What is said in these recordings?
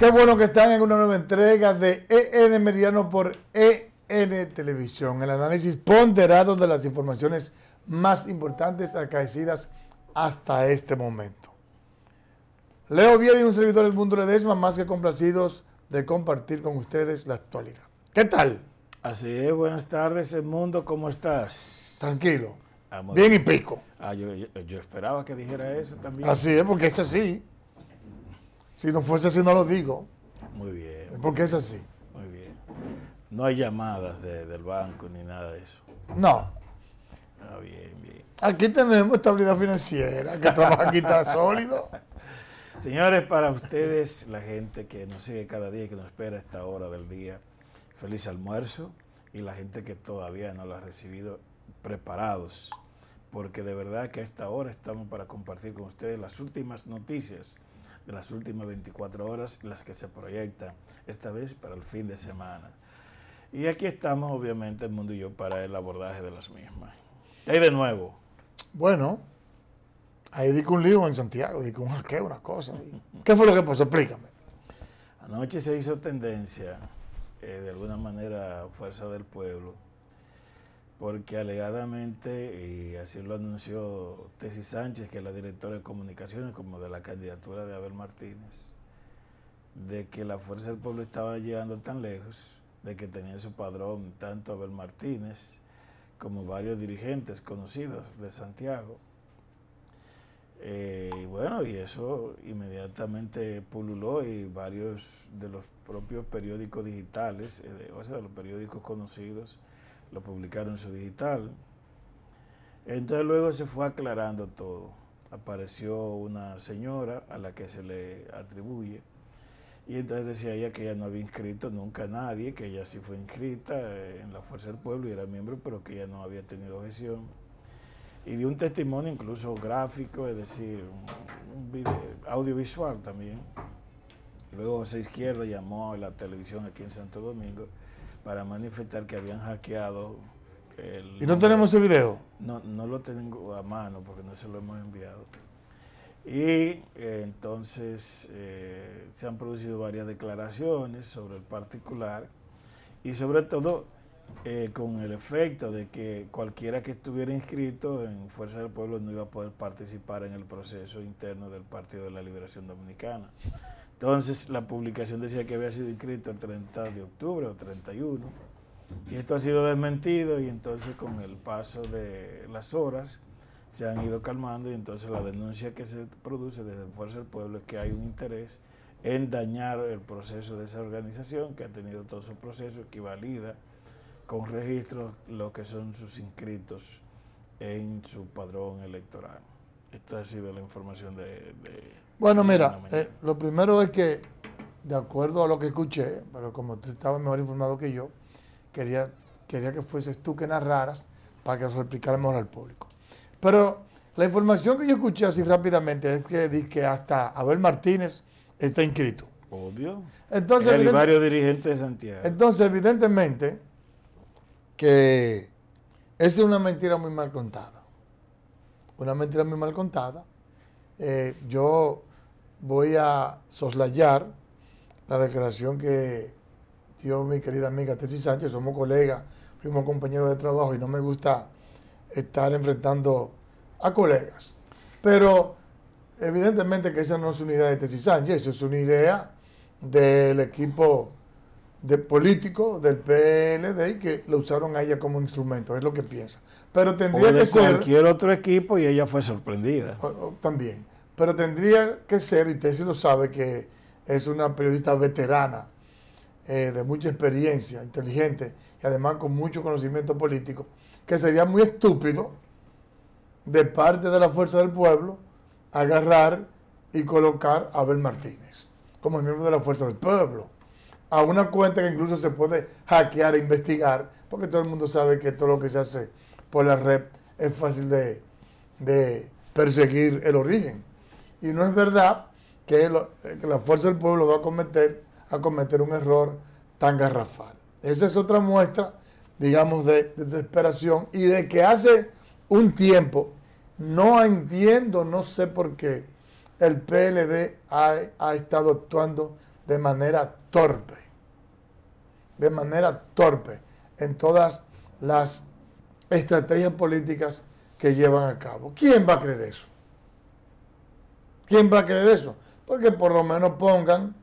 Qué bueno que están en una nueva entrega de EN Meridiano por EN Televisión. El análisis ponderado de las informaciones más importantes acaecidas hasta este momento. Leo Viedi, y un servidor del mundo Ledesma, más que complacidos de compartir con ustedes la actualidad. ¿Qué tal? Así es, buenas tardes, el mundo, ¿cómo estás? Tranquilo. Ah, bien y pico. Ah, yo, esperaba que dijera eso también. Así es, porque es así. Si no fuese así, no lo digo. Muy bien. Porque es así. Muy bien. No hay llamadas del banco ni nada de eso. No. Ah, bien, bien. Aquí tenemos estabilidad financiera, que trabaja aquí está sólido. Señores, para ustedes, la gente que nos sigue cada día y que nos espera a esta hora del día, feliz almuerzo. Y la gente que todavía no lo ha recibido, preparados. Porque de verdad que a esta hora estamos para compartir con ustedes las últimas noticias de las últimas 24 horas, las que se proyectan, esta vez para el fin de semana. Y aquí estamos, obviamente, el mundo y yo para el abordaje de las mismas. ¿Y de nuevo? Bueno, ahí di un lío en Santiago, di un hackeo, una cosa. ¿Qué fue lo que pasó? Explícame. Anoche se hizo tendencia, eh, de alguna manera, Fuerza del Pueblo, porque alegadamente, y eh, así lo anunció Tesis Sánchez, que es la directora de comunicaciones, como de la candidatura de Abel Martínez, de que la Fuerza del Pueblo estaba llegando tan lejos, de que tenía en su padrón tanto Abel Martínez como varios dirigentes conocidos de Santiago. Eh, y bueno, y eso inmediatamente pululó y varios de los propios periódicos digitales, eh, o sea, de los periódicos conocidos, lo publicaron en su digital. Entonces luego se fue aclarando todo. Apareció una señora a la que se le atribuye y entonces decía ella que ella no había inscrito nunca a nadie, que ella sí fue inscrita eh, en la Fuerza del Pueblo y era miembro, pero que ella no había tenido objeción. Y dio un testimonio incluso gráfico, es decir, audiovisual también. Luego José Izquierda llamó a la televisión aquí en Santo Domingo para manifestar que habían hackeado. El, ¿Y no tenemos ese video? No, no lo tengo a mano porque no se lo hemos enviado. Y eh, entonces eh, se han producido varias declaraciones sobre el particular y sobre todo eh, con el efecto de que cualquiera que estuviera inscrito en Fuerza del Pueblo no iba a poder participar en el proceso interno del Partido de la Liberación Dominicana. Entonces la publicación decía que había sido inscrito el 30 de octubre o 31, y esto ha sido desmentido y entonces con el paso de las horas se han ido calmando y entonces la denuncia que se produce desde Fuerza del Pueblo es que hay un interés en dañar el proceso de esa organización que ha tenido todo su proceso, que valida con registro lo que son sus inscritos en su padrón electoral. Esta ha sido la información de... bueno, mira, eh, lo primero es que, de acuerdo a lo que escuché, pero como tú estabas mejor informado que yo, quería, quería que fueses tú que narraras para que lo explicáramos al público. Pero la información que yo escuché así rápidamente es que dice que hasta Abel Martínez está inscrito. Obvio. Entonces, el varios dirigentes de Santiago. Entonces, evidentemente, que es una mentira muy mal contada una mentira muy mal contada. Eh, yo voy a soslayar la declaración que dio mi querida amiga Tesis Sánchez, somos colegas, fuimos compañeros de trabajo y no me gusta estar enfrentando a colegas. Pero evidentemente que esa no es una idea de Tesis Sánchez, eso es una idea del equipo de político del PLD y que lo usaron a ella como instrumento, es lo que pienso. Pero tendría que ser. cualquier otro equipo y ella fue sorprendida. también. Pero tendría que ser, y si lo sabe, que es una periodista veterana, eh, de mucha experiencia, inteligente y además con mucho conocimiento político, que sería muy estúpido de parte de la fuerza del pueblo agarrar y colocar a Abel Martínez como miembro de la fuerza del pueblo a una cuenta que incluso se puede hackear e investigar, porque todo el mundo sabe que todo lo que se hace por la red, es fácil de, perseguir el origen. Y no es verdad que, la fuerza del pueblo va a cometer, a cometer un error tan garrafal. Esa es otra muestra, digamos, de, desesperación y de que hace un tiempo, no entiendo, no sé por qué, el PLD ha, ha estado actuando de manera torpe, de manera torpe en todas las estrategias políticas que llevan a cabo. ¿Quién va a creer eso? ¿Quién va a creer eso? Porque por lo menos pongan,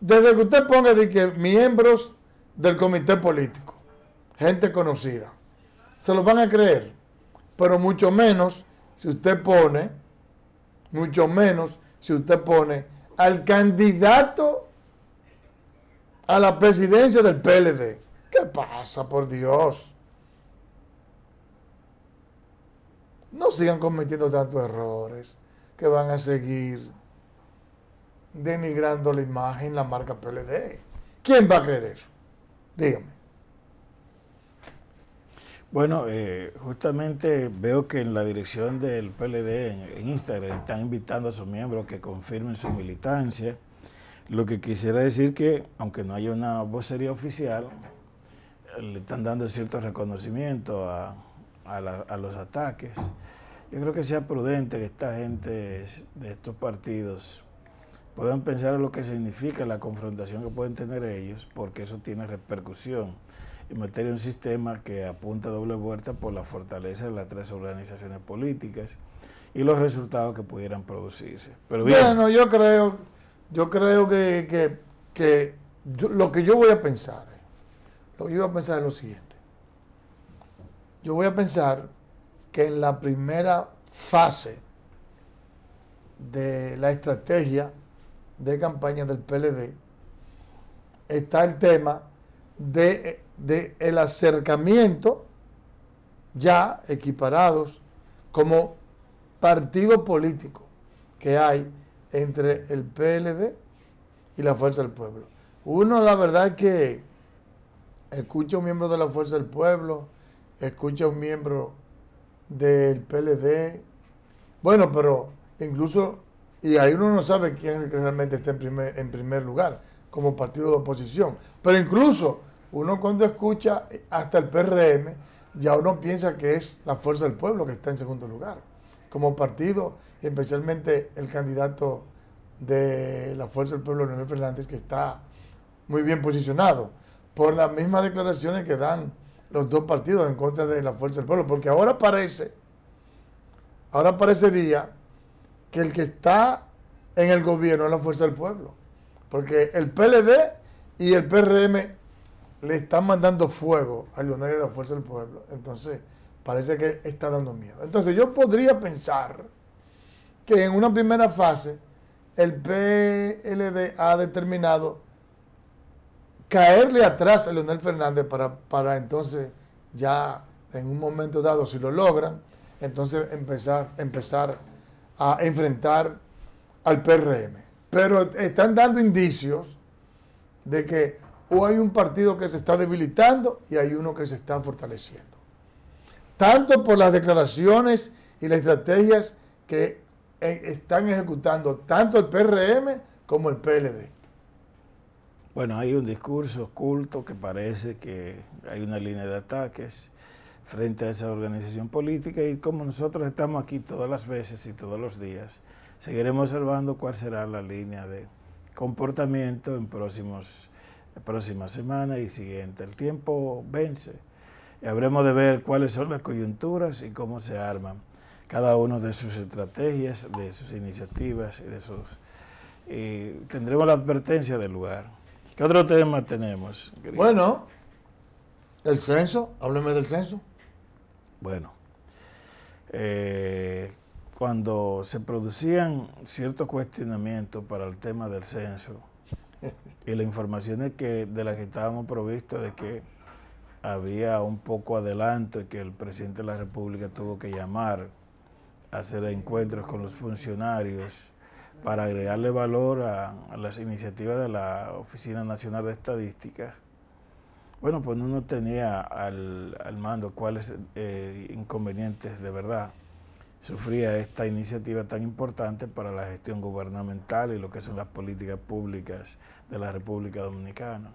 desde que usted ponga de que miembros del comité político, gente conocida, se lo van a creer, pero mucho menos si usted pone, mucho menos si usted pone al candidato a la presidencia del PLD. ¿Qué pasa, por Dios? no sigan cometiendo tantos errores que van a seguir denigrando la imagen, la marca PLD. ¿Quién va a creer eso? Dígame. Bueno, eh, justamente veo que en la dirección del PLD en Instagram están invitando a sus miembros que confirmen su militancia. Lo que quisiera decir que, aunque no haya una vocería oficial, le están dando cierto reconocimiento a, a, los ataques. Yo creo que sea prudente que esta gente de estos partidos puedan pensar en lo que significa la confrontación que pueden tener ellos, porque eso tiene repercusión y meter un sistema que apunta a doble vuelta por la fortaleza de las tres organizaciones políticas y los resultados que pudieran producirse. Bueno, yo creo, yo creo que, lo que yo voy a pensar, lo que yo voy a pensar es lo siguiente yo voy a pensar que en la primera fase de la estrategia de campaña del PLD está el tema de, el acercamiento ya equiparados como partido político que hay entre el PLD y la Fuerza del Pueblo. Uno, la verdad es que escucho miembro de la Fuerza del Pueblo, escucha a un miembro del PLD. Bueno, pero incluso, y ahí uno no sabe quién realmente está en primer, en primer lugar como partido de oposición. Pero incluso uno cuando escucha hasta el PRM, ya uno piensa que es la fuerza del pueblo que está en segundo lugar, como partido, especialmente el candidato de la fuerza del pueblo, Leonel Fernández, que está muy bien posicionado, por las mismas declaraciones que dan los dos partidos en contra de la fuerza del pueblo, porque ahora parece, ahora parecería que el que está en el gobierno es la fuerza del pueblo, porque el PLD y el PRM le están mandando fuego a Leonel de la fuerza del pueblo, entonces parece que está dando miedo. Entonces yo podría pensar que en una primera fase el PLD ha determinado caerle atrás a Leonel Fernández para, entonces ya en un momento dado, si lo logran, entonces empezar, empezar a enfrentar al PRM. Pero están dando indicios de que o hay un partido que se está debilitando y hay uno que se está fortaleciendo. Tanto por las declaraciones y las estrategias que eh, están ejecutando tanto el PRM como el PLD. Bueno, hay un discurso oculto que parece que hay una línea de ataques frente a esa organización política y como nosotros estamos aquí todas las veces y todos los días, seguiremos observando cuál será la línea de comportamiento en próximos próximas semanas y siguiente. El tiempo vence y habremos de ver cuáles son las coyunturas y cómo se arman cada uno de sus estrategias, de sus iniciativas y de sus... Y tendremos la advertencia del lugar. ¿Qué otro tema tenemos? Bueno, el censo, hábleme del censo. Bueno, eh, cuando se producían ciertos cuestionamientos para el tema del censo y las informaciones que, de las que estábamos provistas de que había un poco adelanto y que el presidente de la República tuvo que llamar a hacer encuentros con los funcionarios para agregarle valor a, las iniciativas de la Oficina Nacional de Estadísticas. Bueno, pues uno tenía al, mando cuáles eh, inconvenientes de verdad sufría esta iniciativa tan importante para la gestión gubernamental y lo que son las políticas públicas de la República Dominicana.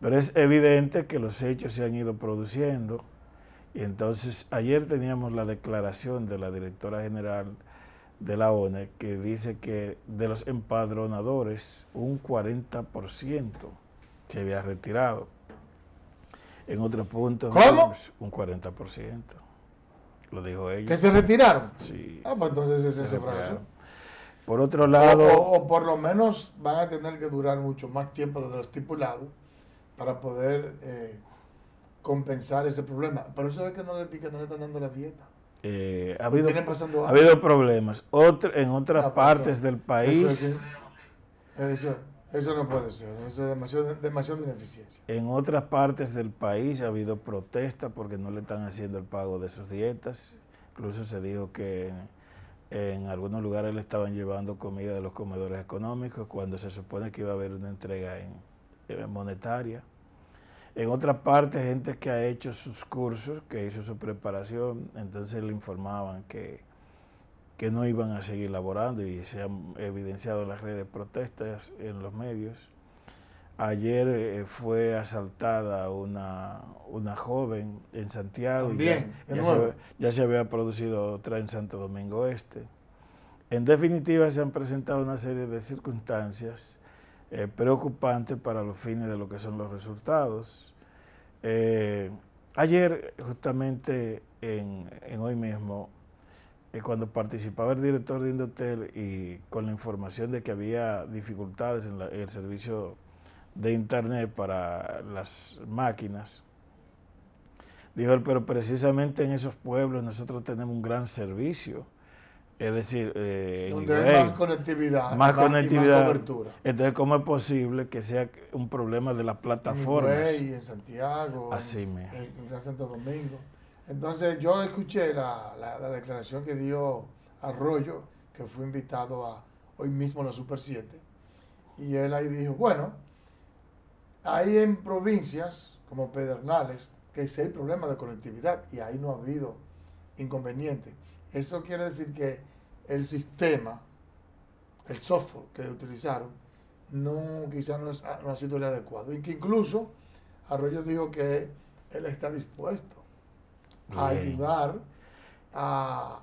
Pero es evidente que los hechos se han ido produciendo y entonces ayer teníamos la declaración de la directora general de la ONE que dice que de los empadronadores un 40% se había retirado. En otro punto, un 40%. Lo dijo ella. ¿Que se retiraron? Sí. Ah, pues entonces ese Por otro lado... O, por lo menos van a tener que durar mucho más tiempo de lo estipulado para poder eh, compensar ese problema. Pero eso es que no le, que no le están dando la dieta. Eh, ha, pues habido, problemas. en otras ah, partes del país. Eso, no puede ser. Eso es demasiado, ineficiencia. En otras partes del país ha habido protestas porque no le están haciendo el pago de sus dietas. Incluso se dijo que en algunos lugares le estaban llevando comida de los comedores económicos cuando se supone que iba a haber una entrega monetaria. En otra parte, gente que ha hecho sus cursos, que hizo su preparación, entonces le informaban que, no iban a seguir laborando y se han evidenciado en las redes protestas, en los medios. Ayer eh, fue asaltada una, joven en Santiago. También, y ya, se, ya, se, había producido otra en Santo Domingo Este. En definitiva, se han presentado una serie de circunstancias eh, preocupante para los fines de lo que son los resultados. Eh, ayer, justamente en, hoy mismo, eh, cuando participaba el director de Indotel y con la información de que había dificultades en, en el servicio de Internet para las máquinas, dijo él, pero precisamente en esos pueblos nosotros tenemos un gran servicio es decir, eh, donde hay más conectividad, más, cobertura. Entonces, ¿cómo es posible que sea un problema de las plataformas? En, en Santiago, Así en, Santo Domingo. Entonces, yo escuché la, declaración que dio Arroyo, que fue invitado a hoy mismo a la Super 7, y él ahí dijo, bueno, hay en provincias como Pedernales que sí hay problemas de conectividad y ahí no ha habido inconveniente eso quiere decir que el sistema, el software que utilizaron, no, quizás no, ha sido el adecuado. Y que incluso Arroyo dijo que él está dispuesto a ayudar a,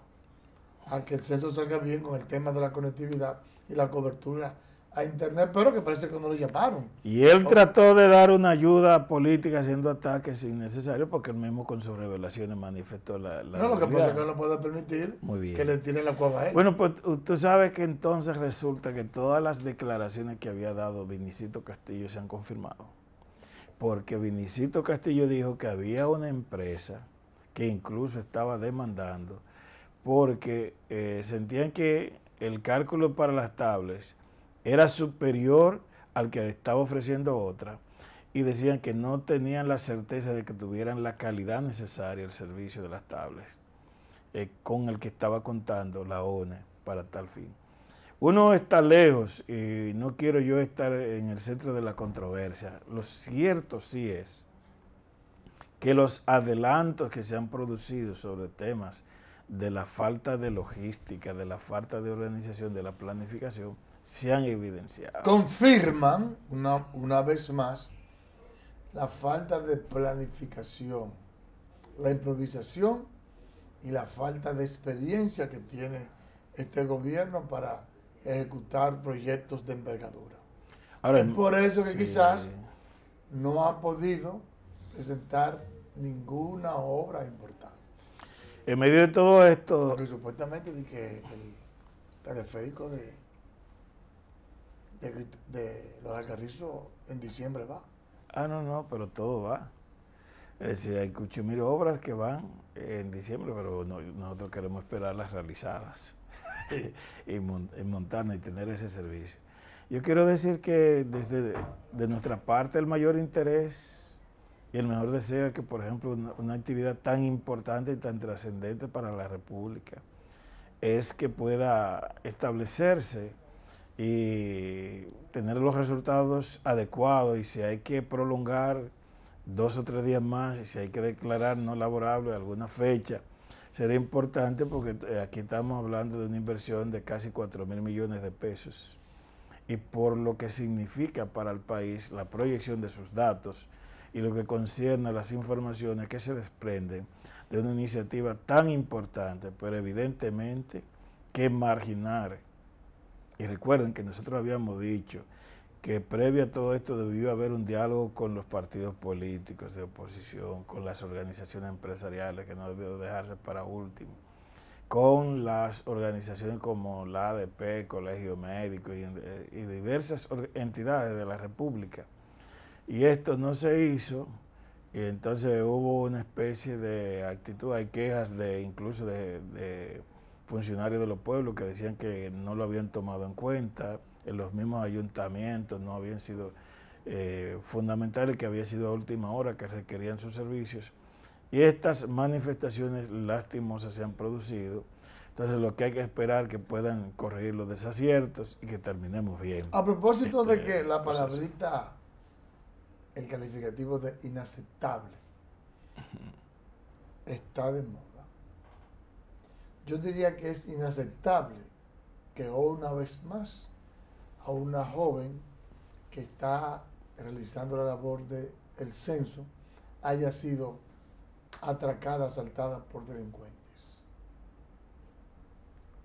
que el seso salga bien con el tema de la conectividad y la cobertura a internet, pero que parece que no lo llamaron. Y él trató de dar una ayuda política haciendo ataques innecesarios porque él mismo con sus revelaciones manifestó la... la no, lo que pasa es que no puede permitir Muy bien. que le tiren la cueva a él. Bueno, pues tú sabes que entonces resulta que todas las declaraciones que había dado Vinicito Castillo se han confirmado. Porque Vinicito Castillo dijo que había una empresa que incluso estaba demandando porque eh, sentían que el cálculo para las tablas era superior al que estaba ofreciendo otra y decían que no tenían la certeza de que tuvieran la calidad necesaria el servicio de las tablas eh, con el que estaba contando la ONE para tal fin. Uno está lejos y no quiero yo estar en el centro de la controversia. Lo cierto sí es que los adelantos que se han producido sobre temas de la falta de logística, de la falta de organización, de la planificación, se han evidenciado. Confirman una, vez más la falta de planificación, la improvisación y la falta de experiencia que tiene este gobierno para ejecutar proyectos de envergadura. por eso que quizás no ha podido presentar ninguna obra importante. En medio de todo esto... Porque supuestamente que el teleférico de de, los Alcarrizos en diciembre va. Ah, no, no, pero todo va. Es decir, hay 8.000 obras que van en diciembre, pero nosotros queremos esperarlas realizadas y montarlas y tener ese servicio. Yo quiero decir que desde de nuestra parte el mayor interés y el mejor deseo es que, por ejemplo, una actividad tan importante y tan trascendente para la República es que pueda establecerse y tener los resultados adecuados y si hay que prolongar dos o tres días más y si hay que declarar no laborable alguna fecha, será importante porque eh, aquí estamos hablando de una inversión de casi 4 mil millones de pesos y por lo que significa para el país la proyección de sus datos y lo que concierne a las informaciones que se desprenden de una iniciativa tan importante, pero evidentemente que marginar y recuerden que nosotros habíamos dicho que previo a todo esto debió haber un diálogo con los partidos políticos de oposición, con las organizaciones empresariales, que no debió dejarse para último, con las organizaciones como la ADP, Colegio Médico y, eh, diversas entidades de la República. Y esto no se hizo, y entonces hubo una especie de actitud, hay quejas de incluso de funcionarios de los pueblos que decían que no lo habían tomado en cuenta, en los mismos ayuntamientos no habían sido eh, fundamentales, que había sido a última hora, que requerían sus servicios. Y estas manifestaciones lastimosas se han producido. Entonces lo que hay que esperar que puedan corregir los desaciertos y que terminemos bien. A propósito de este, que la pues, palabrita, el calificativo de inaceptable, está de moda yo diría que es inaceptable que una vez más a una joven que está realizando la labor del censo haya sido atracada, asaltada por delincuentes.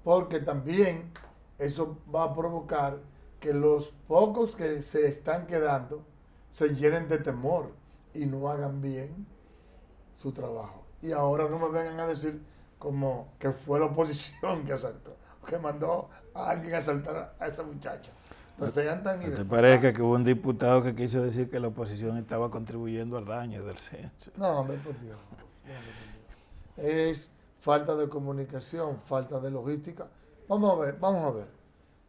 Porque también eso va a provocar que los pocos que se están quedando se llenen de temor y no hagan bien su trabajo. Y ahora no me vengan a decir como que fue la oposición que asaltó, que mandó a alguien a asaltar a esa muchacha. Entonces ¿Te parece que hubo un diputado que quiso decir que la oposición estaba contribuyendo al daño del censo? No, me por Dios. Es falta de comunicación, falta de logística. Vamos a ver, vamos a ver.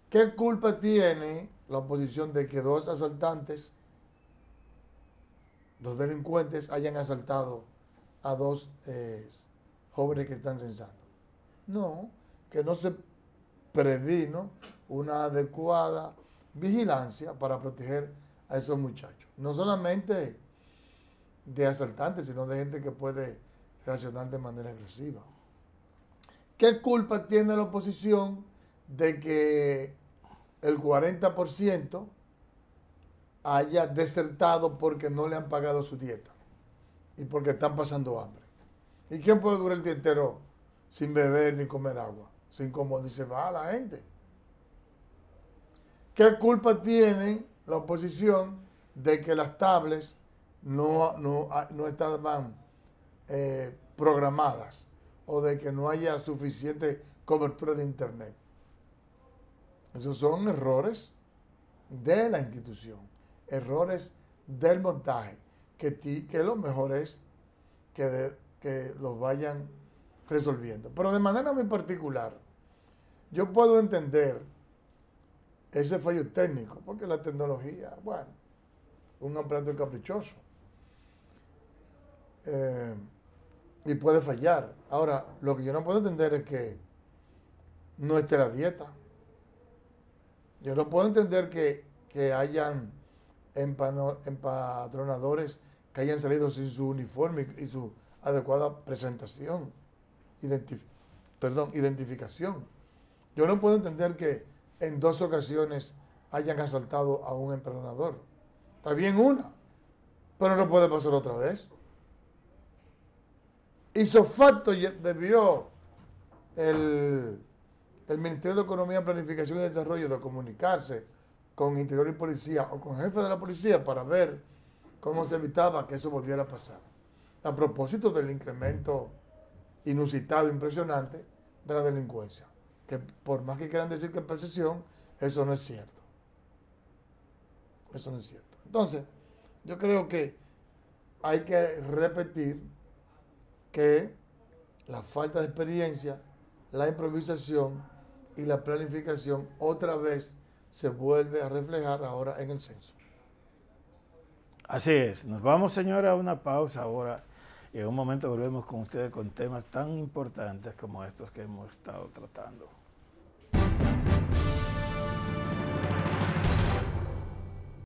¿Qué culpa tiene la oposición de que dos asaltantes, dos delincuentes, hayan asaltado a dos eh, jóvenes que están censando. No, que no se previno una adecuada vigilancia para proteger a esos muchachos. No solamente de asaltantes, sino de gente que puede reaccionar de manera agresiva. ¿Qué culpa tiene la oposición de que el 40% haya desertado porque no le han pagado su dieta y porque están pasando hambre? ¿Y quién puede durar el día entero sin beber ni comer agua? Sin como dice va ah, la gente. ¿Qué culpa tiene la oposición de que las tablets no, no, ah, estaban eh, programadas o de que no haya suficiente cobertura de Internet? Esos son errores de la institución, errores del montaje, que, que lo mejor es que de, que los vayan resolviendo. Pero de manera muy particular, yo puedo entender ese fallo técnico, porque la tecnología, bueno, un aparato caprichoso. Eh, y puede fallar. Ahora, lo que yo no puedo entender es que no esté la dieta. Yo no puedo entender que, hayan empadronadores que hayan salido sin su uniforme y su adecuada presentación, perdón, identificación. Yo no puedo entender que en dos ocasiones hayan asaltado a un emprendedor. Está bien una, pero no puede pasar otra vez. Hizo facto debió el, el Ministerio de Economía, Planificación y Desarrollo de comunicarse con Interior y Policía o con jefe de la policía para ver cómo se evitaba que eso volviera a pasar a propósito del incremento inusitado, impresionante, de la delincuencia. Que por más que quieran decir que es percepción, eso no es cierto. Eso no es cierto. Entonces, yo creo que hay que repetir que la falta de experiencia, la improvisación y la planificación otra vez se vuelve a reflejar ahora en el censo. Así es, nos vamos señora a una pausa ahora y en un momento volvemos con ustedes con temas tan importantes como estos que hemos estado tratando.